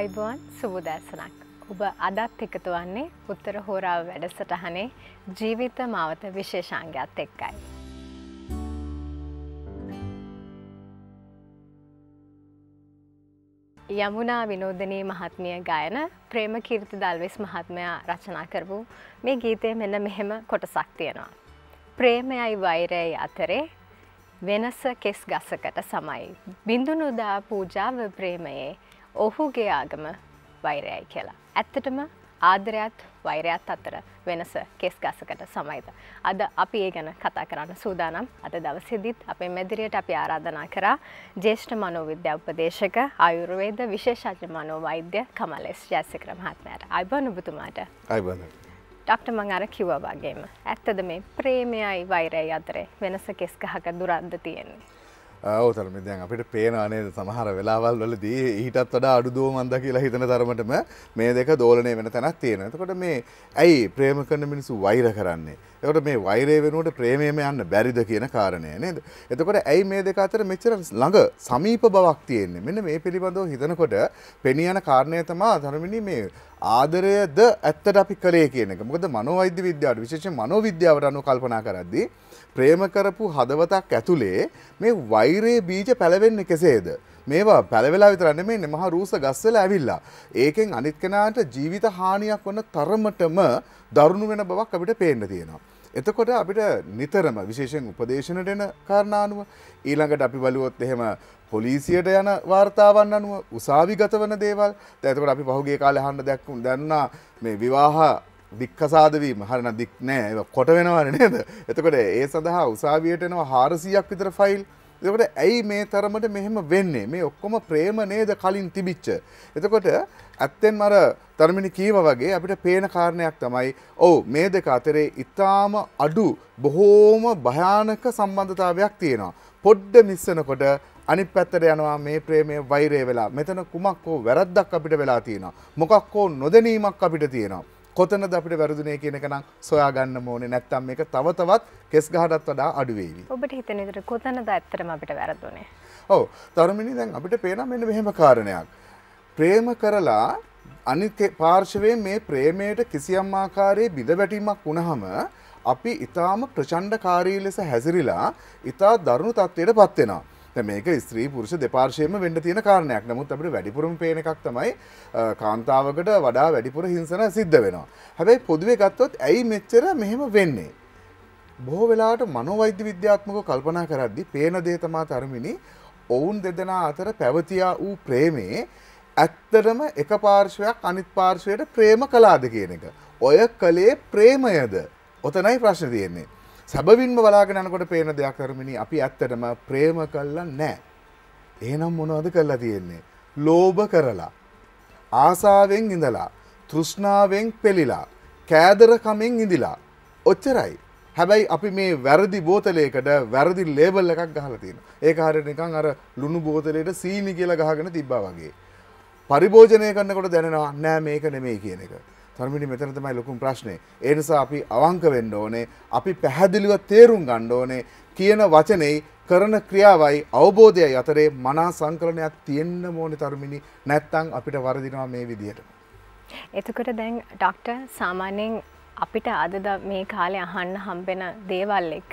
අයිබෝන් සුබදැසනක්. ඔබ අදත් එකතු වන්නේ උත්තර හෝරාව වැඩසටහනේ ජීවිත මාවත විශේෂාංගයක් එක්කයි. යමුනා විනෝධනී මහත්මිය ගයන ප්‍රේම කීර්ති දල්විස් මහත්මයා රචනා කරපු මේ ගීතය මෙන්න මෙහෙම කොටසක් තියෙනවා. ප්‍රේමයයි වෛරයයි අතරේ වෙනස කෙස් ගසකට සමයි. බිඳුනුදා පූජාව ප්‍රේමයේ ඔහුගේ ආගම වෛරයයි කියලා. ඇත්තටම ආදරයත් වෛරයත් අතර වෙනස කෙස් ගසකට සමයිද. අද අපි ඒ ගැන කතා කරන්න සූදානම් අද දවසිදිත් අපේ මැදිරියට අපි ආරාධනා කරා ජේෂ්ඨ මනෝවිද්‍යාපදේශක අයුරුවේද විශේෂජ මනෝ වෛද්‍ය කමලෙස් ජයසකර මහත්මයට අයිබන් ඔබතුමාට අයිබන්න. ඩක්ට මං අර කිව්වා වගේම ඇත්තද මේ ප්‍රේමයයි වෛරය අතරේ වෙනස කෙස් ගහක දුරන්ද තියෙන්නේ. ඕතරම දැන් අපිට පේනවානේ සමහර වෙලාවල් වලදී ඊටත් වඩා අඩුදුව මන්ද කියලා හිතන තරමටම මේ දෙක දෝලනය වෙන තැනක් තියෙන. එතකොට මේ ඇයි ප්‍රේම කරන මිනිස්සු වෛර කරන්නේ? එතකොට මේ වෛරය වෙනුවට ප්‍රේමයම යන්න බැරිද කියන කාරණය නේද? එතකොට ඇයි මේ දෙක අතර මෙච්චර ළඟ සමීප බවක් තියෙන්නේ? මෙන්න මේ පිළිබඳව හිතනකොට පෙනී යන කාරණය තමයි ධර්මිනී මේ ආදරයද ඇත්තට අපි කළේ කියන එක. මොකද මනෝවෛද්‍ය විද්‍යාවට විශේෂයෙන් මනෝවිද්‍යාවට අනුව කල්පනා කරද්දී ප්‍රේම කරපු හදවතක් ඇතුලේ මේ වෛරයේ බීජ පැලවෙන්නේ කෙසේද? මේවා පැලවෙලා විතරන්න මේ නෙමහ රූස ගස්සල ඇවිල්ලා. ඒකෙන් අනිත් කෙනාට ජීවිත හානියක් වන තරමටම දරුණු වෙන බවක් අපිට පේන්න තියෙනවා. එතකොට අපිට නිතරම විශේෂෙන් උපදේශනට එන කාරණානුව ඊළඟට අපි බලුවොත් එහෙම පොලිසියට යන වාර්තාවන් අනුව උසාවිගත වන දේවල් දැතකට අපි පහුගේ කාලහන්න දැක්කුම් දැන්නා මේ විවාහ දික්කසාදවීම හරන දික් නෑ කොට වෙනවන නේද එතකොට ඒ සඳහා උසාවියටනවා හාරසියක් විතර ෆයිල් දෙකට ඇයි මේ තරමට මෙහෙම වෙන්නේ මේ ඔක්කොම ප්‍රේම නේද කලින් තිබිච්ච. එතකොට ඇත්තෙන් මර තර්මිණි කීව වගේ අපිට පේන කාරණයක් තමයි ඔවු මේ දෙක අතරේ ඉතාම අඩු බොහෝම භයානක සම්බන්ධතාවයක් තියෙනවා. පොඩ්ඩ මිස්සනකොට අනි පැත්තට යනවා මේ ප්‍රේමය වෛරය වෙලා මෙතන කුමක් හෝ වැරද්දක් අපිට වෙලා තියෙනවා. මොකක් හෝ නොදනීමක් අපිට තියෙනවා. කොතනද අපිට වැරදුනේ කියන එක නම් සොයා ගන්න ඕනේ නැත්නම් මේක තව තවත් කෙස් ගහටත් වඩා අඩු වෙවි. ඔබට හිතෙන විදිහට කොතනද ඇත්තටම අපිට වැරදුනේ? ඔව්. තරුමිනී දැන් අපිට පේන මෙන්න මෙහෙම කාරණයක්. ප්‍රේම කරලා අනිත් පාර්ශවයේ මේ ප්‍රේමයට කිසියම් ආකාරයේ බිඳවැටීමක් වුණහම අපි ඊටාම ප්‍රචණ්ඩකාරී ලෙස හැසිරিলা ඊටා දරුණු තත්ත්වයට පත් වෙනවා. මේක ස්ත්‍රී පුරුෂ දෙපාර්ශයම වෙන්න තියෙන කාරණයක් නමුත් අපට වැඩිපුරම පේන එකක් තමයි කාන්තාවකට වඩා වැඩිපුර හිංසන සිද්ධ වෙනවා. හැබැයි පොදුවේ ගත්තොත් ඇයි මෙච්චර මෙහෙම වෙන්නේ. බොහෝ වෙලාට මනෝවෛද්‍ය විද්‍යාත්මක කල්පනා කරද්දි පේන දේතමා තරමිනි ඔවුන් දෙදෙනා අතර පැවතියා වූ ප්‍රේමේ ඇත්තටම එක පාර්ශවයක් අනිත් පාර්ශවයට ප්‍රේම කලාද කියන එක. ඔය කලේ ප්‍රේමයද. ඔතනයි ප්‍රශ්න තියෙන්නේ. සැබවින්ම බලාගෙනනකොට පේන දෙයක් කරමිනි අපි ඇත්තටම ප්‍රේම කල්ලා නෑ. ඒනම් මොනවද කරලා තියෙන්නේ. ලෝභ කරලා. ආසාාවෙන් ඉඳලා. තෘෂ්ණාවෙන් පෙළිලා. කෑදරකමෙන් ඉඳලා. ඔච්චරයි. හැබැයි අපි මේ වැරදි බෝතලයකට වැරදි ලේබල් එකක් ගහලා තියෙනවා. ඒක හරියට නිකන් අර ලුණු බෝතලයට සීනි කියලා ගහගෙන තිබ්බා වගේ. පරිභෝජනය කරනකොට දැනෙනවා නෑ මේක නෙමෙයි කියන එක. තර්මිණි මෙතන තමයි ලොකුම් ප්‍රශ්නේ. ඒ නිසා අපි අවංක වෙන්න ඕනේ. අපි පැහැදිලිව තේරුම් ගන්න ඕනේ කියන වචනේ කරන ක්‍රියාවයි අවබෝධයයි අතරේ මනා සංකලනයක් තියෙන්න ඕනේ තර්මිණි. නැත්තම් අපිට වරදිනවා මේ විදියට. එතකොට දැන් ඩොක්ටර් සාමාන්‍යයෙන් අපිට අද මේ කාලේ අහන්න හම්බෙන දේවල් එක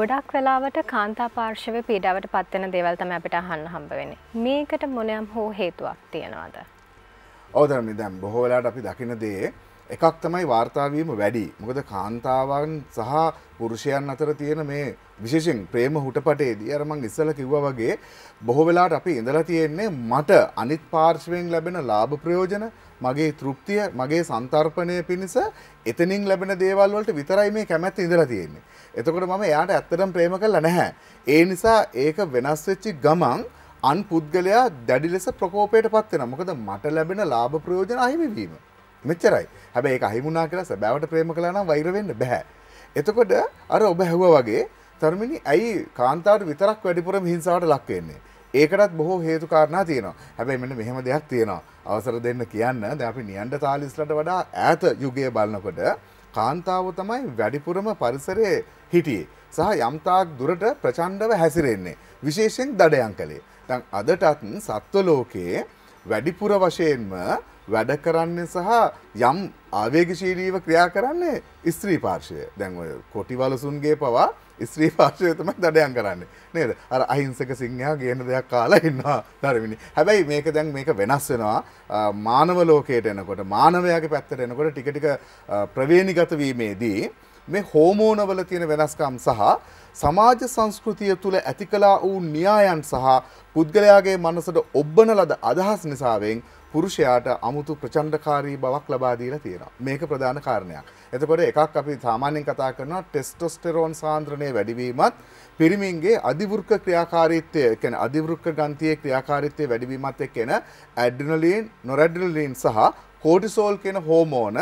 ගොඩක් වෙලාවට කාන්තා පාර්ශවයේ පීඩාවට පත්වෙන දේවල් තමයි අපිට අහන්න හම්බ වෙන්නේ. මේකට මොනෑම් හෝ හේතුවක් තියනවාද? අවධරණ දැම් බොහෝලාට අපි දකින දේ එකක් තමයි වාර්තාාවීම වැඩි මොකද කාන්තාවන් සහ පුරුෂයන් අතර තියෙන මේ විශේෂෙන් ප්‍රේම හුටපටේදී අරමං ඉස්සල කිව්ව වගේ බොහෝ වෙලාට අපි ඉඳලා තියෙන්නේ මට අනිත් පාර්ශවෙන් ලැබෙන ලාභ ප්‍රයෝජන මගේ තෘප්තිය මගේ සන්තර්පණය පිණිස එතනින් ලැබෙන දේවල්වලට විතරයි මේ කැමැත්ත ඉඳලා තියෙන්නේ. එතකොට මම එයාට ඇත්තටම ප්‍රේම කළා නැහැ. ඒ නිසා ඒක වෙනස් වෙච්චි ගමන් අන් පුද්ගලයා දැඩි ලෙස ප්‍රකෝපයට පත්වෙන මොකද මට ලැබෙන ලාභ ප්‍රයෝජන අහිමිවීම මෙච්චරයි හැබැ ඒ අහිමුණනා කියලා සැබෑවට ප්‍රේම කලානම් වෛරවෙන්න බැහැ. එතකොට අර ඔබ හැව වගේ තර්මිණි ඇයි කාන්තාවට විතරක් වැඩිපුරම හිංසාවට ලක්වෙන්නේ. ඒකටත් බොහෝ හේතු කාරණා තියෙනවා හැබැයි මෙන්න මෙහෙම දෙයක් තියෙනවා අවසර දෙන්න කියන්න ද අපි නියන්ඩ තාලිස්ලට වඩා ඇත යුගය බලන්නකොට කාන්තාව තමයි වැඩිපුරම පරිසරය හිටියේ සහ යම්තාක් දුරට ප්‍රචණ්ඩව හැසිරෙන්නේ විශේෂෙන් දඩයන් කළේ නැත්තං අදටත් සත්ව ලෝකයේ වැඩිපුර වශයෙන්ම වැඩ කරන්නේ සහ යම් ආවේගශීලීව ක්‍රියා කරන්නේ ස්ත්‍රී පාර්ශය දැන් ඔය කොටිවලසුන්ගේ පවා ස්ත්‍රී පාර්ශය තමයි දඩයන් කරන්නේ නේද අර අහිංසක සිංහයා ගේන දෙයක් කාලා ඉන්නවා ධර්මිනි හැබැයි මේක දැන් මේක වෙනස් වෙනවා මානව ලෝකයට එනකොට මානවයාගේ පැත්තට එනකොට ටික ටික ප්‍රවේණිගත වීමේදී මේ හෝමෝනවල තියෙන වෙනස්කම් සහ සමාජ සංස්කෘතිය තුළ ඇති කලා වූ න්‍යායන් සහ පුද්ගලයාගේ මනසට ඔබ්බන ලද අදහස් නිසාවෙන් පුරුෂයාට අමුතු ප්‍රචණ්ඩකාරී බවක් ලබා දීලා තියෙනවා. මේක ප්‍රධාන කාරණයක්. එතකොට එකක් අපි සාමාන්‍යයෙන් කතා කරනවා ටෙස්ටොස්ටෙරෝන් සාන්ද්‍රණය වැඩිවීමත් පිරිමින්ගේ අධිවෘක්ක ක්‍රියාකාරීත්වය, ඒ කියන්නේ අධිවෘක්ක ග්‍රන්ථියේ ක්‍රියාකාරීත්වය වැඩිවීමත් එක්ක එන ඇඩ්‍රිනලින්, නොරැඩ්‍රිනලින් සහ කෝටිසෝල් කියන හෝමෝන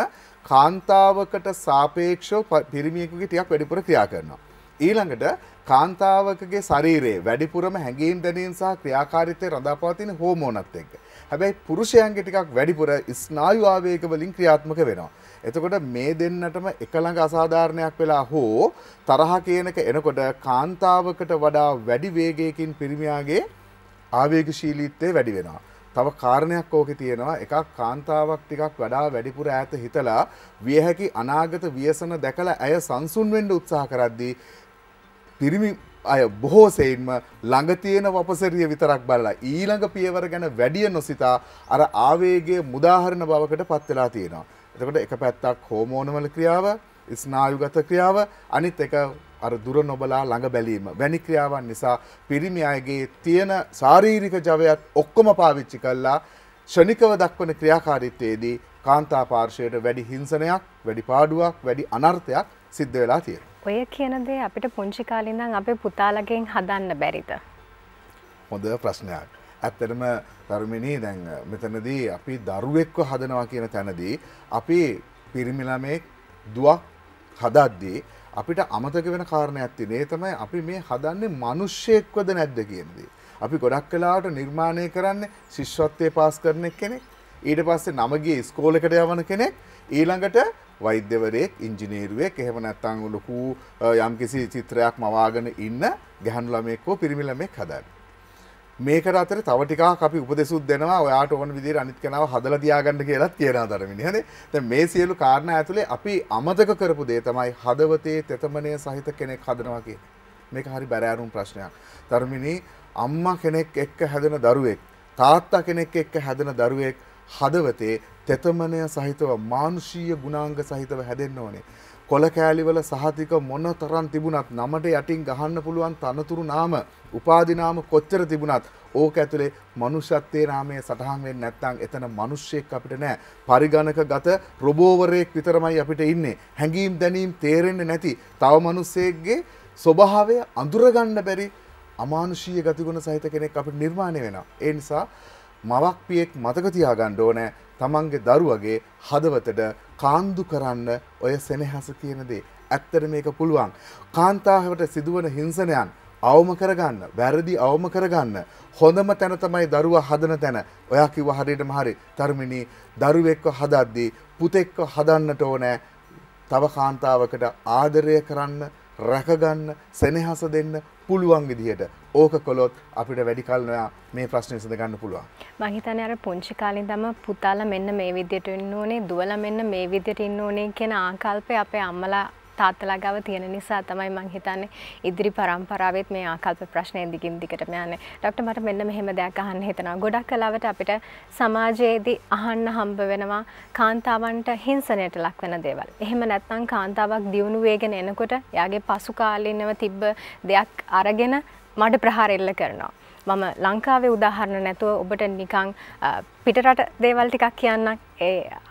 කාන්තාවකට සාපේක්ෂව පිරිමියෙකුගේ ටිකක් වැඩිපුර ක්‍රියා කරනවා. ඊළඟට කාන්තාවකගේ ශරීරයේ වැඩිපුරම හැඟීම් දැනීම් සහ ක්‍රියාකාරීත්වය රඳාපවතින හෝමෝනත් එක්ක. හැබැයි පුරුෂයන්ගේ ටිකක් වැඩිපුර ස්නායු ආවේග වලින් ක්‍රියාත්මක වෙනවා. එතකොට මේ දෙන්නටම එකළඟ අසාධාරණයක් වෙලා හෝ තරහ කියනක එනකොට කාන්තාවකට වඩා වැඩි වේගයකින් පිරිමියාගේ ආවේගශීලීත්වය වැඩි වෙනවා. තව කාරණයක් ඕකෙ තියෙනවා එකක් කාන්තාවක් ටිකක් වඩා වැඩිපුර ඈත හිතලා විය හැකි අනාගත ව්‍යසන දැකලා ඇය සංසුන් වෙන්න උත්සාහ කරද්දී පිරිමි අය බොහෝසයින්ම ළඟ තියෙන වපසරිය විතරක් බලලා ඊළඟ පියවර ගැන වැඩිය නොසිතා අර ආවේගේ මුදාහරණ බවකට පත් වෙලා තියෙනවා. එතකොට එක පැත්තක් හෝමෝනවල ක්‍රියාව ස්නායුගත ක්‍රියාව අනිත් එක අර දුර නොබලා ළඟ බැලීම වැනි ක්‍රියාවන් නිසා පිරිමි අයගේ තියෙන ශාරීරික ජවයත් ඔක්කොම පාවිච්චි කළා ෂණිකව දක්වන ක්‍රියාකාරීත්වයේදී කාන්තා පාර්ශයට වැඩි හිංසනයක් වැඩි පාඩුවක් වැඩි අනර්ථයක් සිද්ධ වෙලා තියෙන. ඔය කියන දේ අපිට පුංචි කාලින්දන් අපේ පුතාලගෙන් හදන්න බැරිද. හොඳ ප්‍රශ්නයක්. ඇත්තටම ධර්මිණී දැන් මෙතනදී අපි දරුවෙක්ව හදනවා කියන තැනදී අපි පිරිමිළමේ දුවක් හදද්දී අපිට අමතක වෙන කාරණයක් තිනේ තමයි අපි මේ හදන්නේ මිනිස්සෙක්වද නැද්ද කියනදී. අපි ගොඩක් කලාවට නිර්මාණය කරන්නේ ශිෂ්‍යත්වයේ පාස් කරන කෙනෙක් ඊට පස්සේ නමගේ ස්කෝලකට යවන කෙනෙක් ඊළඟට වෛද්‍යවරයෙක් ඉංජිනේරුවෙක් එහෙම නැත්නම් ලොකු යම්කිසි චිත්‍රයක් මවාගෙන ඉන්න ගැහණු ළමෙක් හෝ පිරිමි ළමෙක් හදන්න. මේකට අතර තව ටිකක් අපි උපදෙසුත් දෙනවා ඔයාට ඕන විදිහට අනිත් කෙනාව හදලා තියාගන්න කියලාත් කියනවා ධර්මිනේ හනේ. දැන් මේ සියලු කාරණා ඇතුලේ අපි අමතක කරපු දේ තමයි හදවතේ තෙතමනය සහිත කෙනෙක් හදනවා කියන්නේ. මේක හරි බැරෑරුම් ප්‍රශ්නයක්. ධර්මිනේ අම්මා කෙනෙක් එක්ක හැදෙන දරුවෙක් තාත්තා කෙනෙක් එක්ක හැදෙන දරුවෙක් හදවතේ තෙතමනය සහිතව මානුෂීය ගුණාංග සහිතව හැදෙන්න ඕනේ. කොල කෑලිවල සහතික මොන තරම් තිබුණත් නමට යටින් ගහන්න පුළුවන් තනතුරු නාම උපාධිනාම කොච්චර තිබුණත් ඕක ඇතුළේ මනුෂ්‍යත්වයේ නාමය සටහන් වෙන්නේ නැත්නම් එතන මිනිස්සෙක් අපිට නෑ පරිගණක ගත රොබෝවරයෙක් විතරමයි අපිට ඉන්නේ හැඟීම් දැනීම් තේරෙන්නේ නැති තව මිනිස්සෙක්ගේ ස්වභාවය අඳුරගන්න බැරි අමානුෂීය ගතිගුණ සහිත කෙනෙක් අපිට නිර්මාණය වෙනවා ඒ නිසා මවක් පියෙක් මතක තියාගන්න ඕනේ තමන්ගේ දරුවගේ හදවතට කාන්දු කරන්න ඔය සෙනහස කියනදේ. ඇත්තට මේක පුළුවන්. කාන්තාවට සිදුවන හිංසනයන් අවම කරගන්න වැරදි අවම කරගන්න හොඳම තැන තමයි දරුවා හදන තැන ඔයා කිව්ව හරියටම හරි තර්මිනී දරුවෙක්ව හදද්දී පුතෙක්ව හදන්නට ඕනෑ තව කාන්තාවකට ආදරය කරන්න රැකගන්න සෙනෙහස දෙන්න පුළුවන් විදිහට ඕක කොළොත් අපිට වැඩිකල් නොයා මේ ප්‍රශ්නය සඳ ගන්න පුළුවන්. මහිතන අර පුංචි කාලින් තම පුතාල මෙන්න මේ විදියට ඉන්න ඕනේ දුවල මෙන්න මේ විදියට ඉන්න ඕනේ කියෙන ආකල්පය අපේ අම්මලා තාත්තලා ගාව තියෙන නිසා තමයි මං හිතන්නේ ඉදිරි පරම්පරාවෙත් මේ ආකල්ප ප්‍රශ්නේ දිගින් දිගටම යන්නේ. ඩොක්ටර් මට මෙන්න මෙහෙම දෙයක් අහන්න හිතනවා. ගොඩක් කලාවට අපිට සමාජයේදී අහන්න හම්බ වෙනවා කාන්තාවන්ට හිංසනයට ලක් වෙන දේවල්. එහෙම නැත්නම් කාන්තාවක් දියුණු වේගෙන එනකොට එයාගේ පසු කාලිනව තිබ්බ දෙයක් අරගෙන මඩ ප්‍රහාර එල්ල කරනවා. මම ලංකාවේ උදාහරණ නැතුව ඔබට නිකං පිටරට දේවල් ටිකක් කියන්න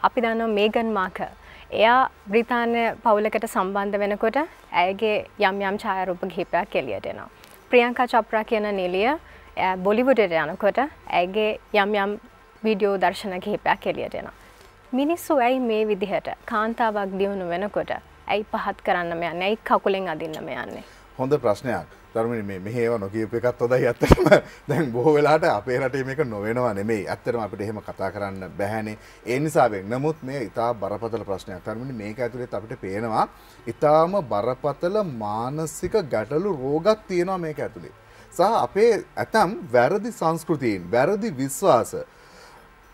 අපි දන්නවා මේගන් මාකර්. එයා බ්‍රිතාන්‍ය පවුලකට සම්බන්ධ වෙනකොට ඇයගේ යම් යම් ඡායරූප කිහිපයක් එළියට එනවා. ප්‍රියංකා චොප්‍රා කියන නිලිය බොලිවුඩට යනකොට ඇගේ යම් යම් වීඩියෝ දර්ශන කිහිපයක් එළියට එනවා. මිනිස්සු ඇයි මේ විදිහට කාන්තාවක් දියුණු වෙනකොට ඇයි පහත් කරන්නම යන්නේ? ඇයි කකුලෙන් අදින්නම යන්නේ? හොඳ ප්‍රශ්නයක්. තරමනි මේ මෙහේව නොකීප එකත් හොදයි ඇත්තටම දැන් බොහෝ වෙලාට අපේ රටේ මේක නොවෙනවා නෙමෙයි ඇත්තටම අපිට එහෙම කතා කරන්න බැහැනේ ඒ නිසාවෙන් නමුත් මේ ඉතා බරපතල ප්‍රශ්නයක් තරමනි මේක ඇතුළෙත් අපිට පේනවා ඉතාම බරපතල මානසික ගැටලු රෝගක් තියෙනවා මේක ඇතුළේ සහ අපේ ඇතම් වැරදි සංස්කෘතියෙන් වැරදි විශ්වාස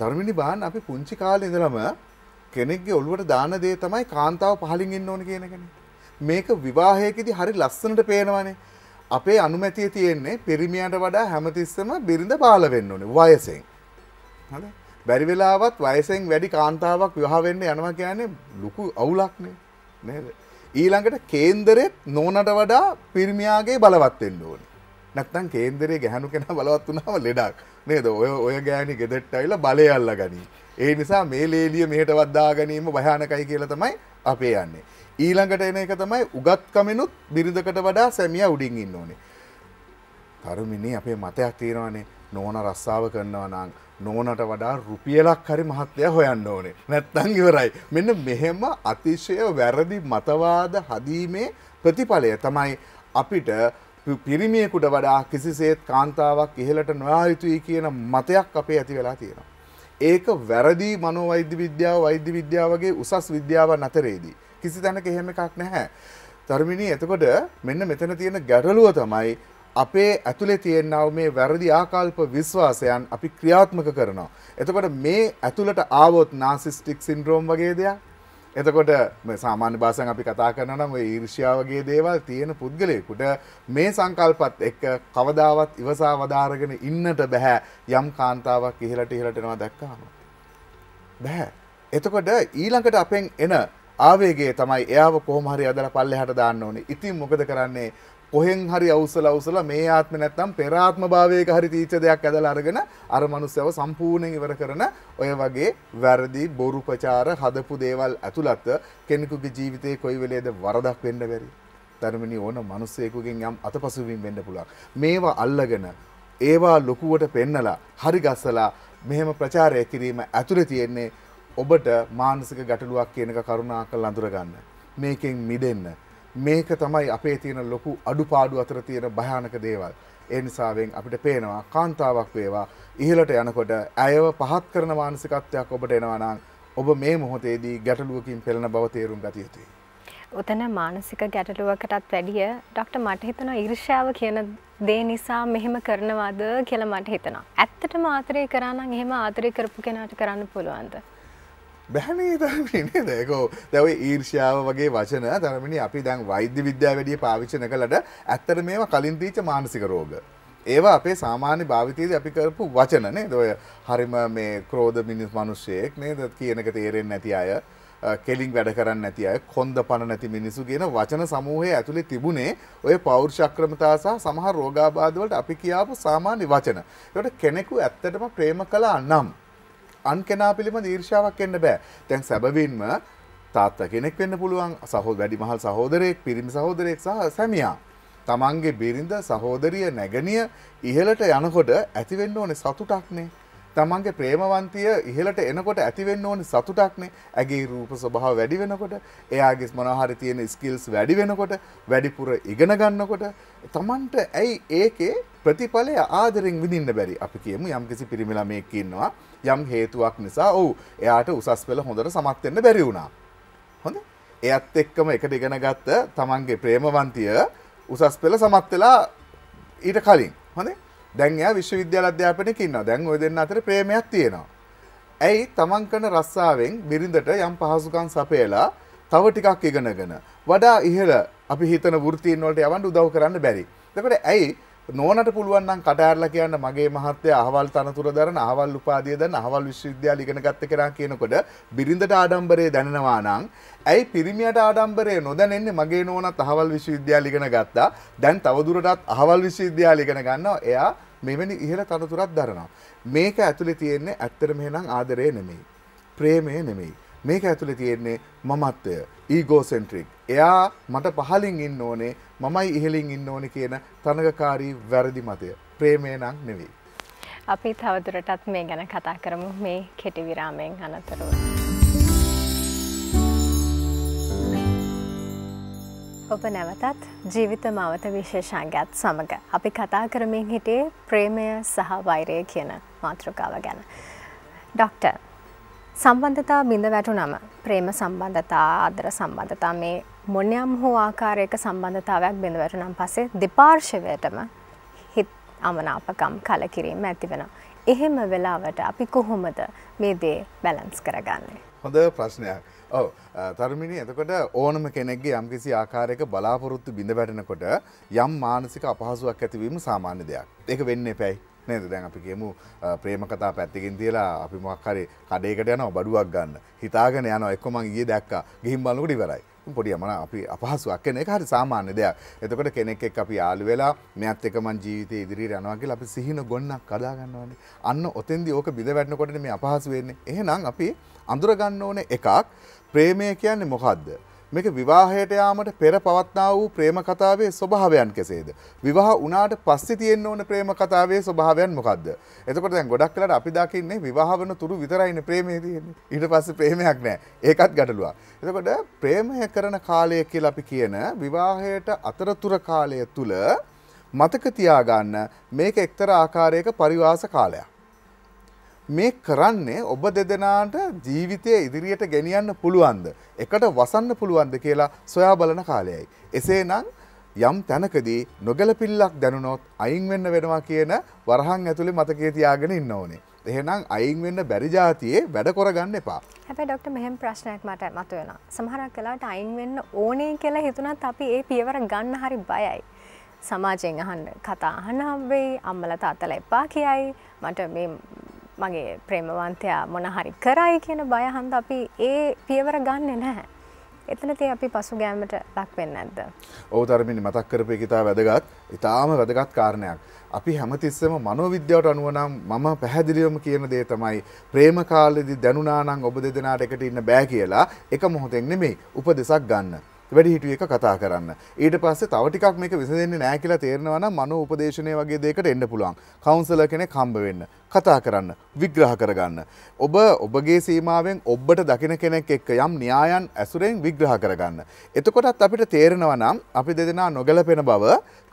තර්මිනි බාන් අපි පුංචි කාලේ ඉඳලම කෙනෙක්ගේ ඔළුවට දාන දේ තමයි කාන්තාව පහලින් ඉන්න ඕන කියන එකනේ මේක විවාහයකදී හරි ලස්සනට පේනවනේ අපේ අනුමැතිය තියෙන්නේ පිරිමියට වඩා හැමතිස්සම බිරිඳ බාල වෙන්න ඕනේ වයසෙන්. හරි? බැරි වෙලාවත් වයසෙන් වැඩි කාන්තාවක් විවාහ වෙන්න යනවා කියන්නේ ලොකු අවුලක්නේ. නේද? ඊළඟට කේන්දරෙත් නෝනට වඩා පිරිමියාගේ බලවත් වෙන්න ඕනේ. නැත්නම් කේන්දරේ ගැහණු කෙනා බලවත් වුණාම ලෙඩක්. නේද? ඔය ඔය ගෑණි ගෙදරට ඇවිල්ලා බලය අල්ලා ගනී. ඒ නිසා මේ ලේලිය මෙහෙටවත් දා ගැනීම භයානකයි කියලා තමයි අපේ යන්නේ. ඊළඟට එන එක තමයි උගත්කමෙනුත් බිරිඳකට වඩා සැමිය උඩින් ඉන්න ඕනේ. තරුමිනි අපේ මතයක් තියෙනවානේ නෝන රස්සාව කරනවා නම් නෝනට වඩා රුපියලක් හරි මහත්තය හොයන්න ඕනේ නැත්තං ඉවරයි. මෙන්න මෙහෙම අතිශය වැරදි මතවාද හදීමේ ප්‍රතිඵලය තමයි අපිට පිරිමියෙකුට වඩා කිසිසේත් කාන්තාවක් ඉහලට නොයායුතුයි කියන මතයක් අපේ ඇති වෙලා තියෙනවා. ඒක වැරදි මනෝ වෛද්‍ය විද්‍යාව වෛද්‍ය විද්‍යාවගේ උසස් විද්‍යාව නතරේදී. කිසි තැනක එහෙම එකක් නැහැ. ධර්මිණී එතකොට මෙන්න මෙතන තියෙන ගැටලුව තමයි අපේ ඇතුලේ තියෙනව මේ වැරදි ආකල්ප විශ්වාසයන් අපි ක්‍රියාත්මක කරනවා. එතකොට මේ ඇතුළට ආවොත් නාසිස්ටික් සින්ඩ්‍රෝම් වගේ දෙයක්. එතකොට සාමාන්‍ය භාසන් අපි කතා කරනනම් ඔය ඊර්ෂ්‍යාවගේ දේවල් තියෙන පුද්ගලයෙකුට මේ සංකල්පත් එක්ක කවදාවත් ඉවසා වදාරගෙන ඉන්නට බෑ යම් කාන්තාවක් ඉහළට ඉහළට එනවා දැක්කහම. බෑ. එතකොට ඊළඟට අපෙන් එන ආවේගේ තමයි එයාව කොහොම හරි අදලා පල්ලෙහාට දාන්න ඕනේ. ඉතින් මොකද කරන්නේ? කොහෙන් හරි අවුසල අවුසල මේ ආත්මේ නැත්තම් පෙර ආත්ම භාවයක හරි තීච්ච දෙයක් ඇදලා අරගෙන අර මනුස්සයව සම්පූර්ණයෙන් ඉවර කරන ඔය වගේ වැරදි බොරු ප්‍රචාර හදපු දේවල් ඇතුළත කෙනෙකුගේ ජීවිතේ කොයි වෙලේද වරදක් වෙන්න බැරි. ධර්මනි ඕන මිනිස්සෙකුගෙන් යම් අතපසුවීම් වෙන්න පුළුවන්. මේවා අල්ලගෙන ඒවා ලොකුවට පෙන්නලා හරි ගස්සලා මෙහෙම ප්‍රචාරය කිරීම ඇතුළේ තියෙන්නේ ඔබට මානසික ගැටලුවක් කියනක කරුණා කල් අඳුරගන්න. මේකෙන් මිදෙන්න. මේක තමයි අපේ තියෙන ලොකු අඩුපාඩු අතර තියෙන භයානක දේවල්. ඒ නිසාවෙන් අපිට පේනවා කාන්තාවක් වේවා ඉහළට යනකොට ඇයව පහත් කරන මානසිකත්වයක් ඔබට එනවා නම් ඔබ මේ මොහොතේදී ගැටලුවකින් පෙළෙන බව තේරුම් ගත යුතුයි. උතන මානසික ගැටලුවකටත් වැඩිය ඩොක්ටර් මට හිතෙනවා ඊර්ෂ්‍යාව කියන දේ නිසා මෙහෙම කරනවද කියලා මට හිතෙනවා. ඇත්තටම ආදරය කරා නම් එහෙම ආදරය කරපු කෙනාට කරන්න පුළුවන්ද? බැහනේ තරමිනේ දැකෝ දැව ඊර්ෂාව වගේ වචන තරමිනි අපි දැන් වෛද්‍ය විද්‍යා වැඩිය පාවිච්චන කළට ඇත්තර මේවා කලින් දීච මානසික රෝග. ඒවා අපේ සාමාන්‍ය භාවිතයද අපි කරපු වචනනේ දොය හරිම මේ ක්‍රෝධ මිනිස් මනුෂ්‍යයෙක් නේද කියනක තේරෙන් නැති අය කෙලින් වැඩ කරන්න නැති අය කොන්ද පණ නැති මිනිසු ගෙන වචන සමූහය ඇතුළේ තිබුණේ ඔය පෞර්ෂක්‍රමතා සහ සමහ රෝගාබාධවලට අපි කියාපු සාමාන්‍ය වචන. ට කෙනෙකු ඇත්තටම ප්‍රේම කලා අන්නම්. අන් කෙනා පිළිබඳ ඊර්ෂාවක් එන්න බෑ. දැන් සැබවින්ම තාත්තා කෙනෙක් වෙන්න පුළුවන් සහෝ වැඩිමහල් සහෝදරයෙක් පිරිමි සහෝදරයෙක් සහ සැමියා. තමන්ගේ බිරිඳ සහෝදරිය නැගණිය ඉහළට යනකොට ඇතිවෙන්න ඕනේ සතුටක්නේ. තමන්ගේ ප්‍රේමවන්තිය ඉහලට එනකොට ඇතිවෙන්න ඕනි සතුටක්නේ ඇගේ රූප ස්වභාව වැඩි වෙනකොට එයාගේ මොනහරි තියෙන ස්කිල්ස් වැඩි වෙනකොට වැඩිපුර ඉගෙන ගන්නකොට තමන්ට ඇයි ඒකේ ප්‍රතිඵලය ආදරෙන් විඳින්න බැරි අපි කියමු යම්කිසි පිරිමිළමයෙක් ඉන්නවා යම් හේතුවක් නිසා ඔව් එයාට උසස් පෙළ හොඳට සමත් වෙන්න බැරි වුණා. හොඳ? එයත් එක්කම එකට ඉගෙන ගත්ත තමන්ගේ ප්‍රේමවන්තිය උසස් පෙළ සමත් වෙලා ඊට කලින්. හොඳේ? දැන් එයා විශ්වවිද්‍යාල අධ්‍යාපනයක ඉන්නවා. දැන් ওই දෙන්න අතර ප්‍රේමයක් තියෙනවා. ඇයි තමන් කරන රස්සාවෙන් බිරිඳට යම් පහසුකම් සපයලා තව ටිකක් ඉගෙනගෙන වඩා ඉහළ අපි හිතන වෘත්තීන් වලට යවන්න උදව් කරන්න බැරි. එතකොට ඇයි නෝනට පුළුවන්නම් කටාරලා කියන්න මගේ මහත්තය අහවල් තනතුර දරන අහවල් උපාදිය දන්න අහවල් විශ්වවිද්‍යාල ඉගෙන ගත්ත කරා කියනකොට බිරිඳට ආඩම්බරය දැනෙනවා නම් ඇයි පිරිමියට ආඩම්බරය නොදැනෙන්නේ මගේ නෝනත් අහවල් විශ්වවිද්‍යාල ඉගෙන ගත්තා දැන් තවදුරටත් අහවල් විශ්වවිද්‍යාල ඉගෙන ගන්නවා එයා මෙවැනි ඉහළ තනතුරක් දරනවා මේක ඇතුලේ තියෙන්නේ ඇත්තටම එහෙනම් ආදරය නෙමෙයි ප්‍රේමය නෙමෙයි මේක ඇතුලේ තියෙන්නේ මමත්වය ඊගෝසෙන්ට්‍රික් එයා මට පහලින් ඉන්න ඕනේ මමයි ඉහලින් ඉන්න ඕනි කියන තනගකාරී වැරදි මතය ප්‍රේමයනක් නෙවෙයි. අපි තවදුරටත් මේ ගැන කතා කරමු මේ කෙටි විරාමයෙන් අනතුරුව. ඔබ නැවතත් ජීවිත මවත විශේෂාංගත් සමඟ. අපි කතා කරමින් හිටේ ප්‍රේමය සහ වෛරය කියන මාතෘකාව ගැන. ඩොක්ටර්. සම්බන්ධතා බිඳ වැටුනම ප්‍රේම සම්බන්ධතා අදර සම්බන්ධතා මේ මොනයම් හෝ ආකාරයක සම්බන්ධතාවයක් බිඳවැටුනම් පස්සේ දෙපාර්ශවයටම හිත් අමනාපකම් කලකිරීම ඇති වෙනවා. එහෙම වෙලාවට අපි කොහොමද මේ දේ බැලන්ස් කරගන්නේ. හොඳ ප්‍රශ්නයක්. ඔව තර්මිණි එතකොට ඕනම කෙනෙක්ගේ යම්කිසි ආකාරයක බලාපොරොත්තු බිඳ වැටෙනකොට යම් මානසික අපහසුවක් ඇතිවීම සාමාන්‍ය දෙයක්. ඒක වෙන්න එපැයි. නේද දැන් අපි කියමු ප්‍රේම කතා පැත්තකින් තියලා අපි මොකක් හරි කඩේකට යනවා බඩුවක් ගන්න. හිතාගෙන යනවා එක්ක මං ගියේ දැක්කා. ගිහින් බලනකොට ඉවරයි. පොඩි යමන අපි අපහසුවක් කෙන එක හරි සාමාන්‍ය දෙයක් එතකොට කෙනෙක් එක් අපි යාළු වෙලා මෙත් එක මං ජීවිතේ ඉදිරියට යනවා කියලා අපි සිහින ගොන්නක් කඩා ගන්නවානේ අන්න ඔතෙන්දී ඕක බිඳ වැටෙනකොටනේ මේ අපහසු වෙන්නේ එහෙනම් අපි අඳුර ගන්න ඕනේ එකක් ප්‍රේමය කියන්නේ මොකද්ද මේක විවාහයට යාමට පෙර පවත්නා වූ ප්‍රේම කතාවේ ස්වභාවයන් කෙසේද. විවාහ වනාට පස්සෙ තියෙන්න්න ඕන ප්‍රේම කතාවේ ස්වභාවයන් මොකක්ද. එතකට දැන් ගොඩක් කලට අපි දකින්නේ විවාහවන තුරු විතරයින්න ප්‍රේමේ තියෙන්නේ ඊට පස්ස ප්‍රේමයක් නෑ ඒකත් ගැටලුවා. එතකොට ප්‍රේමය කරන කාලය කියල අපි කියන විවාහයට අතරතුර කාලය තුළ මතක තියාගන්න මේක එක්තර ආකාරයක පරිවාස කාලයක්. මේ කරන්නේ ඔබ දෙදෙනාට ජීවිතය ඉදිරියට ගෙනියන්න පුළුවන්ද. එකට වසන්න පුළුවන්ද කියලා සොයා බලන කාලයයි. එසේ නං යම් තැනකදී නොගැලපිල්ලක් දැනුනොත් අයින්වෙන්න වෙනවා කියන වරහන් ඇතුළි මතකේ තියාගෙන ඉන්න ඕනේ. එහෙනම් අයින්වෙන්න බැරිජාතියේ වැඩ කොරගන්න එපා. හැබැ ඩොක්ට මෙහෙම ප්‍රශ්නයක් මට මතුවෙන. සමහරක් කලාට අයින්වෙන්න ඕනේ කියලා හිතුනත් අපි ඒ පියවර ගන්න හරි බයයි. සමාජයෙන් අහන්න කතා අහනවෙයි අම්මල තාතල එපා කියයි මට මේ මගේ ප්‍රේමවන්තයා මොන හරි කරයි කියන බයහන්ද අපි ඒ පියවර ගන්න නැහැ. එතනති අපි පසු ගෑමට ලක්වෙන්න ඇද. ඕ තරමිනි මතක් කරපය ඉතා වැදගත් ඉතාම වැදගත් කාරණයක්. අපි හැමතිස්සම මනෝවිද්‍යාවට අනුවනම් මම පැහැදිලියොම කියන දේ තමයි ප්‍රේම කාලෙදි දැනුනානං ඔබ දෙදෙනට එකට ඉන්න බෑ කියලා එක මොහොතෙන් නෙමෙයි උප දෙසක් ගන්න. වැඩිහිටිය එක කතා කරන්න. ඊට පස්සේ තව ටිකක් මේක විසඳෙන්නේ නැහැ කියලා තේරෙනවා නම් මනෝ උපදේශනය වගේ දෙයකට එන්න පුළුවන්. කවුන්සලර් කෙනෙක් හම්බ වෙන්න, කතා කරන්න, විග්‍රහ කරගන්න. ඔබ ඔබගේ සීමාවෙන් ඔබට දකින කෙනෙක් එක්ක යම් න්‍යායන් ඇසුරෙන් විග්‍රහ කරගන්න. එතකොටත් අපිට තේරෙනවා නම් අපි දෙදෙනා නොගැලපෙන බව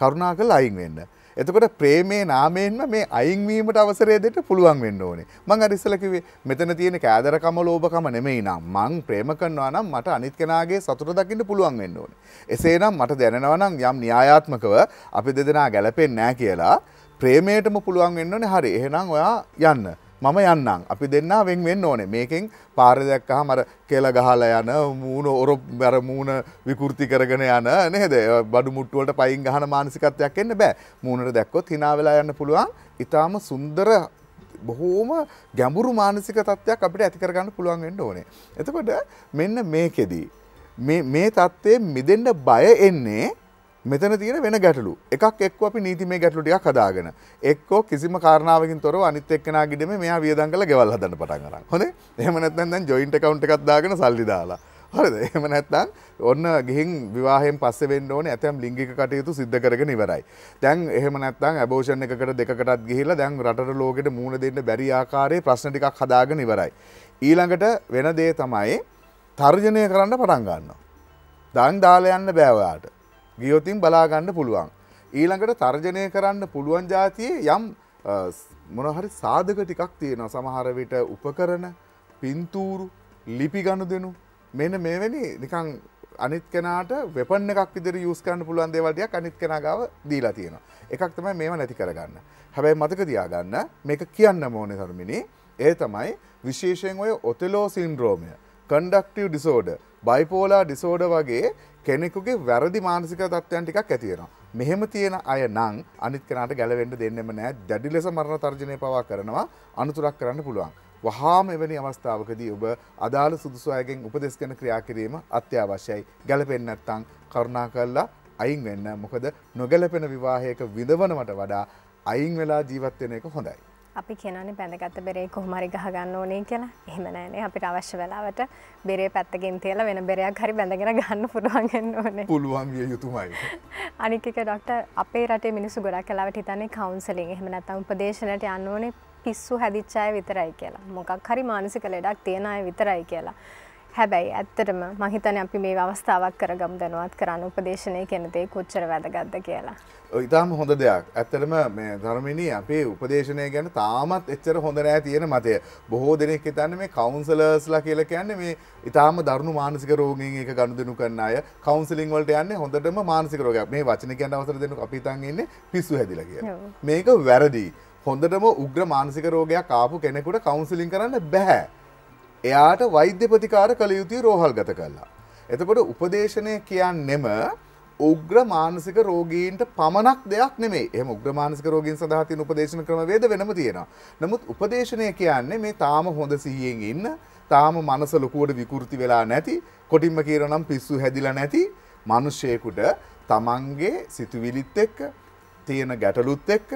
කරුණාකරලා අයින් වෙන්න. එතකොට ප්‍රේමේ නාමයෙන්ම මේ අයින්වීමට අවසරය දෙට පුළුවන් වෙන්න ඕනේ. මං අර ඉස්සෙල්ලා කිව්වේ මෙතන තියෙන කෑදරකම ලෝභකම නෙමෙයි නම් මං ප්‍රේම කරනවා නම් මට අනිත් කෙනාගේ සතුට දකින්න පුළුවන් වෙන්න ඕනේ. එසේනම් මට දැනෙනවා නම් යම් න්‍යායාත්මකව අපි දෙදෙනා ගැලපෙන්නේ නැහැ කියලා ප්‍රේමයටම පුළුවන් වෙන්න ඕනේ. හරි. එහෙනම් ඔයා යන්න. මම යන්නම් අපි දෙන්න වෙන් වෙන්න ඕනේ මේකෙන් පාර දැක්කහම අර කෙල ගහලා යන මූණ ඔරොප් අර මූණ විකෘති කරගෙන යන නේද බඩු මුට්ටු වලට පයින් ගහන මානසිකත්වයක් එන්න බෑ මූණට දැක්කොත් hina වෙලා යන්න පුළුවන් ඊටාම සුන්දර බොහෝම ගැඹුරු මානසික තත්ත්වයක් අපිට ඇති කරගන්න පුළුවන් වෙන්න ඕනේ එතකොට මෙන්න මේකෙදී මේ මේ தත්ත්වයෙන් මිදෙන්න බය එන්නේ මෙතන තියෙන වෙන ගැටලු එකක් එක්ව අපි නීතිමය ගැටලු ටිකක් හදාගෙන එක්කෝ කිසිම කාරණාවකින් තොරව අනිත් එක්කෙනා ගෙඩෙම මෙයා වියදම් කරලා ගෙවල් හදන්න පටන් අරන් හොඳේ එහෙම නැත්නම් දැන් ජොයින්ට් account එකක් දාගෙන සල්ලි දාලා හරිද එහෙම නැත්නම් ඔන්න ගිහින් විවාහයෙන් පස්සේ වෙන්න ඕනේ ඇතම් ලිංගික කටයුතු සිද්ධ කරගෙන ඉවරයි. දැන් එහෙම නැත්නම් ඇබෝෂන් එකකට දෙකකටත් ගිහිල්ලා දැන් රටට ලෝකෙට මූණ දෙන්න බැරි ආකාරයේ ප්‍රශ්න ටිකක් හදාගෙන ඉවරයි. ඊළඟට වෙන දේ තමයි තර්ජනය කරන්න පටන් ගන්නවා. දැන් දාලා යන්න බෑ ඔයාලට. ගියොතින් බලාගන්න පුළුවන්. ඊළඟට තර්ජනය කරන්න පුළුවන් ජාතියේ යම් මොනහරි සාධක ටිකක් තියෙනවා සමහරවිට උපකරන පින්තූරු ලිපි ගණු දෙනු මෙන මෙවැනි නිකං අනිත් කෙනට වෙපන එකක් විදිර යස්කන්න පුළුවන් දේවල්ටයක් අනිත් කෙනගාව දීලා තියෙනවා. එකක් තමයි මේම නැති කරගන්න. හැබැයි මතක දයාගන්න මේක කියන්න මෝන ධර්මිණි ඒ තමයි විශේෂයෙන් ඔය ඔතෙලෝ සින්ද්‍රෝමය කන්ඩක්ටව ඩිසෝඩ බයිපෝලා ඩිසෝඩ වගේ කෙනෙකුගේ වැරදි මානසික තත්ත්වයන් ටිකක් ඇතියෙනවා. මෙහෙම තියෙන අය නං අනිත් කෙනට ගැලවෙන්ඩ දෙන්නෙම නෑ දැඩි ලෙස මරණ තර්ජනය පවා කරනවා අනතුරක් කරන්න පුළුවන්. වහාම එවැනි අවස්ථාවකදී ඔබ අදාළ සුදුසුවයගෙන් උපදෙස් කන ක්‍රියා කිරීම අත්‍යවශ්‍යයි ගැලපෙන්නත්තං කරුණා කල්ලා අයින් වෙන්න මොකද නොගැලපෙන විවාහයක විඳවනවට වඩා අයින් වෙලා ජීවත්වෙන එක හොඳයි. අපි කියනනේ පැඳගත්ත බෙරේ කොහොමරි ගහගන්න ඕනේ කියලා එහෙම නෑනේ අපිට අවශ්‍ය වෙලාවට බෙරේ පැත්තකින් තියලා වෙන බෙරයක් හරි බැඳගෙන ගන්න පුළුවන් වෙන්න ඕනේ. පුළුවන් විය යුතුමයි. අනික එක ડોක්ටර් අපේ රටේ මිනිස්සු ගොඩක් වෙලාවට හිතන්නේ කවුන්සලින් එහෙම නැත්නම් උපදේශනයට යන්න ඕනේ පිස්සු හැදිච්ච අය විතරයි කියලා. මොකක් හරි මානසික ලෙඩක් තියන අය විතරයි කියලා. හැබැයි ඇත්තටම මහිතන අපි මේ අවස්ථාවක් කරගම් දැනුවත් කරන්න උපදේශනය කෙනතේ කොච්චර වැදගත්ද කියලා. ඉතාම හොඳ දෙයක් ඇත්තටම මේ ධර්මිණී අපේ උපදේශනය ගැන තාමත් එච්චර හොඳ නෑ තියෙන මතය බොහෝ දෙනෙක් හිතන්නේ මේ කවුන්සලර්ස්ලා කියලා කියන්නේ මේ ඉතාම දරුණු මානසික රෝගීන් එක ගනුදෙනු කරන අය කවුන්සලින් වලට යන්නේ හොඳටම මානසික රෝගයක් මේ වචන කියන්න අවසර දෙන්න අපි හිතන් ඉන්නේ පිස්සු හැදිලා කියලා. මේක වැරදි. හොඳටම උග්‍ර මානසික රෝගයක් ආපු කෙනෙකුට කවුන්සලින් කරන්න බෑ. එයාට වෛද්‍ය ප්‍රතිකාර කළ යුතුය රෝහල් ගත කල්ලා. එතකොට උපදේශනය කියන්නෙම උග්‍ර මානසික රෝගීන්ට පමණක් දෙයක් නෙමේ එම උග්‍ර මානසික රෝගීන් සඳහා තියෙන උපදේශන ක්‍රමවේද වෙනම තියෙනවා. නමුත් උපදේශනය කියන්නේ මේ තාම හොඳ සිහියෙන් ඉන්න, තාම මනස ලොකුවට විකෘති වෙලා නැති, කොටින්ම කියනනම් පිස්සු හැදිලා නැති මිනිස්සෙකුට තමන්ගේ සිතුවිලිත් එක්ක තියෙන ගැටලුත් එක්ක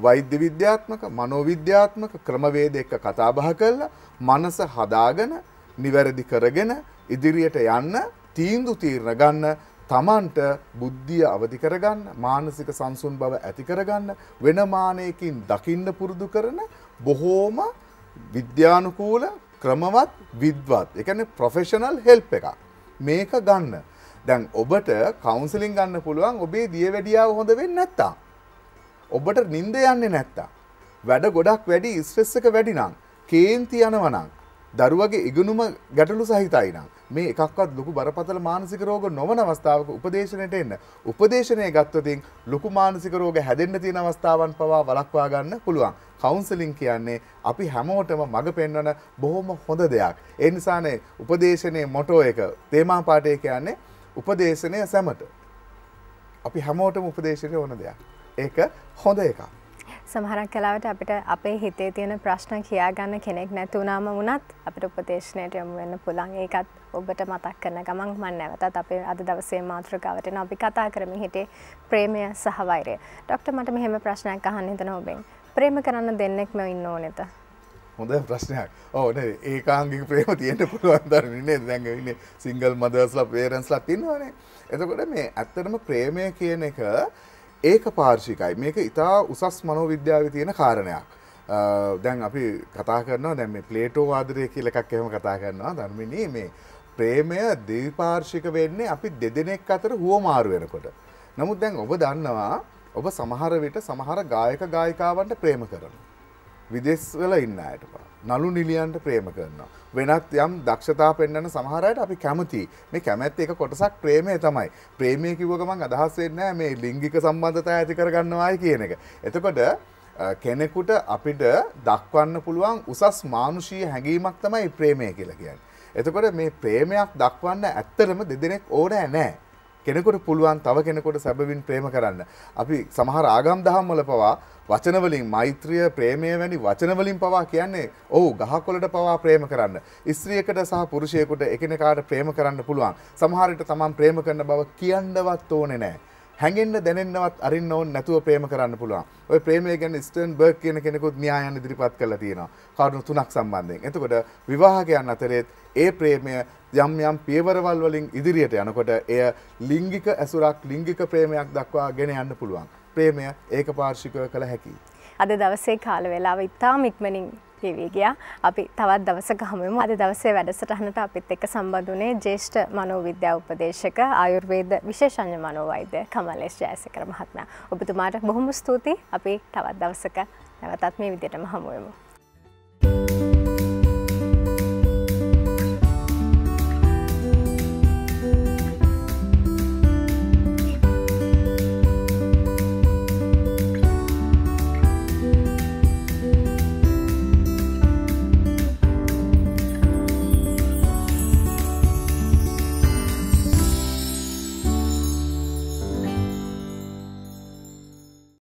වෛද්‍ය විද්‍යාත්මක මනෝවිද්‍යාත්මක ක්‍රමවේද එක්ක කතාබහ කරලා මනස හදාගෙන නිවැරදි කරගෙන ඉදිරියට යන්න තීන්දු තීරණ ගන්න තමන්ට බුද්ධිය අවදි කරගන්න මානසික සංසුන් බව ඇති කරගන්න වෙන මානයකින් දකින්න පුරුදු කරන බොහෝම විද්‍යානුකූල ක්‍රමවත් විද්වත් ඒ කියන්නේ ප්‍රොෆෙෂනල් හෙල්ප් එකක් මේක ගන්න දැන් ඔබට කවුන්සලින් ගන්න පුළුවන් ඔබේ දියවැඩියාව හොඳ වෙන්නේ නැත්තම් ඔබට නින්ද යන්නේ නැත්තා. වැඩ ගොඩක් වැඩි ඉස්ට්‍රෙස්සක වැඩිනං කේන්ති යනවනං. දරුවගේ ඉගුණුම ගැටලු සහිතයිනං. මේ එකක්වත් ලොකු බරපතල මානසික රෝග නොවන අවස්ථාවක උපදේශනයට එන්න. උපදේශනය ගත්තතින් ලොකු මානසික රෝග හැදෙන්න තියෙන අවස්ථාවන් පවා වළක්වා ගන්න පුළුවන්. කවුන්සලින් කියන්නේ අපි හැමෝටම මඟ පෙන්වන බොහොම හොඳ දෙයක්. ඒ නිසානේ උපදේශනයේ මොටෝ එක තේමා පාඩේ කියන්නේ උපදේශනය සැමට. අපි හැමෝටම උපදේශනය ඕන දෙයක්. ඒක හොඳ එකක්. සමහරක් කලාවට අපිට අපේ හිතේ තියෙන ප්‍රශ්න කියාගන්න කෙනෙක් නැතුවනාම වුණත් අපිට උපදේශනයට යොමු වෙන්න පුළුවන් ඒකත් ඔබට මතක් කරන ගමන් මන් නැවතත් අපේ අද දවසේ මාතෘකාවටන අපි කතා කරමින් හිටේ ප්‍රේමය සහ වෛරය. ඩොක්ටර් මට මෙහෙම ප්‍රශ්නයක් අහන්න හිතන ඔබෙන්. ප්‍රේම කරන්න දෙන්නෙක්ම ඉන්න ඕනෙද? හොඳ ප්‍රශ්නයක් ඕන ඒකාංගික ප්‍රේම තියෙන්ට පුළුවන්දරන්නේ දැඟන්න සිංගල් මදස්ලා පේරන්ස්ලා තින්නවනේ එතකොට මේ ඇත්තටම ප්‍රේමය කියන එක ඒක පාර්ශිකයි මේක ඉතා උසස් මනෝවිද්‍යාව තියෙන කාරණයක් දැන් අපි කතා කරනවා දැම පලේටෝ වාදරය කියලකක් එහෙම කතා කරනවා ධර්මිණී මේ ප්‍රේමය දෙවිපාර්ශික වෙන්නේ අපි දෙදෙනෙක් අතර හුවමාරු වෙනකොට නමුත් දැන් ඔබ දන්නවා ඔබ සමහර විට සමහර ගායක ගායිකාවන්ට ප්‍රේම කරනවා විදෙස්වල ඉන්න අයට පා නලු නිලියන්ට ප්‍රේම කරනවා. වෙනත් යම් දක්ෂතා පෙන්න්න සමහරයට අපි කැමති මේ කැමැත් එක කොටසක් ප්‍රේමය තමයි. ප්‍රේමය කිව්වගමන් අදහස්සෙන්න මේ ලිංගික සම්බන්ධතා ඇති කරගන්නවායි කියන එක. එතකොට කෙනෙකුට අපිට දක්වන්න පුළුවන් උසස් මානුෂී හැඟීමක් තමයි ප්‍රේමය කියලා කියන්න. එතකොට මේ ප්‍රේමයක් දක්වන්න ඇත්තරම දෙදෙනෙක් ඕන ඇනෑ. කෙනෙකුට පුළුවන් තව කෙනෙකුට සැබවින් ප්‍රේම කරන්න. අපි සමහර ආගම් දහම් වල පවා වචනවලින් මෛත්‍රිය, ප්‍රේමය වැනි වචනවලින් පවා කියන්නේ ඔව් ගහකොළට පවා ප්‍රේම කරන්න. ස්ත්‍රියකට සහ පුරුෂයෙකුට එකිනෙකාට ප්‍රේම කරන්න පුළුවන්. සමහර විට තමන් ප්‍රේම කරන බව කියන්නවත් ඕනේ නැහැ. හැඟෙන්න දැනෙන්නවත් අරින්න ඕන නැතුව ප්‍රේම කරන්න පුළුවන්. ඔය ප්‍රේමය ගැන ස්ටර්න් බර්ග් කියන කෙනෙකුත් න්‍යායන් ඉදිරිපත් කරලා තියෙනවා. කරුණු තුනක් සම්බන්ධයෙන්. එතකොට විවාහකයන් අතරේ ඒ ප්‍රේමය යම් යම් පියවරවල් වලින් ඉදිරියට යනකොට එය ලිංගික ඇසුරක් ලිංගික ප්‍රේමයක් දක්වා ගෙන යන්න පුළුවන්. ප්‍රේමය ඒක පාර්ශිකව කළ හැකි. අද දවසේ කාල වේලාව ඉතා මික්මනින් පිවී ගියා. අපි තවත් දවසක හමුවෙමු. අද දවසේ වැඩසටහනට අපිත් එක්ක සම්බන්ධ වුණේ ජ්‍යෙෂ්ඨ මනෝවිද්‍යා උපදේශක ආයුර්වේද විශේෂඥ මනෝවෛද්‍ය කමලේෂ් ජයසේකර මහත්මයා. ඔබතුමාට බොහොම ස්තුතියි. අපි තවත් දවසක නැවතත් මේ විදිහටම හමුවෙමු.